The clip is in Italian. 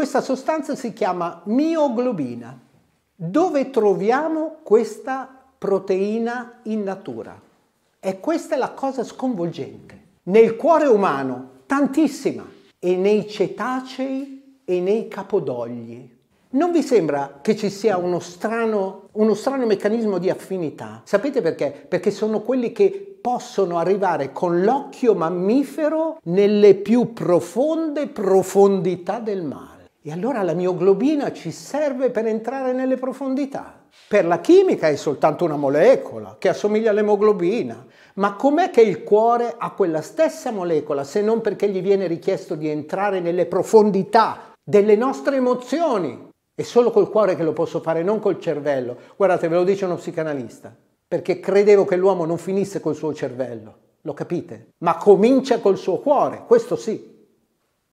Questa sostanza si chiama mioglobina. Dove troviamo questa proteina in natura? E questa è la cosa sconvolgente. Nel cuore umano, tantissima, e nei cetacei e nei capodogli. Non vi sembra che ci sia uno strano, uno strano, meccanismo di affinità? Sapete perché? Perché sono quelli che possono arrivare con l'occhio mammifero nelle più profonde profondità del mare. E allora la mioglobina ci serve per entrare nelle profondità. Per la chimica è soltanto una molecola che assomiglia all'emoglobina, ma com'è che il cuore ha quella stessa molecola se non perché gli viene richiesto di entrare nelle profondità delle nostre emozioni? È solo col cuore che lo posso fare, non col cervello. Guardate, ve lo dice uno psicanalista, perché credevo che l'uomo non finisse col suo cervello, lo capite? Ma comincia col suo cuore, questo sì.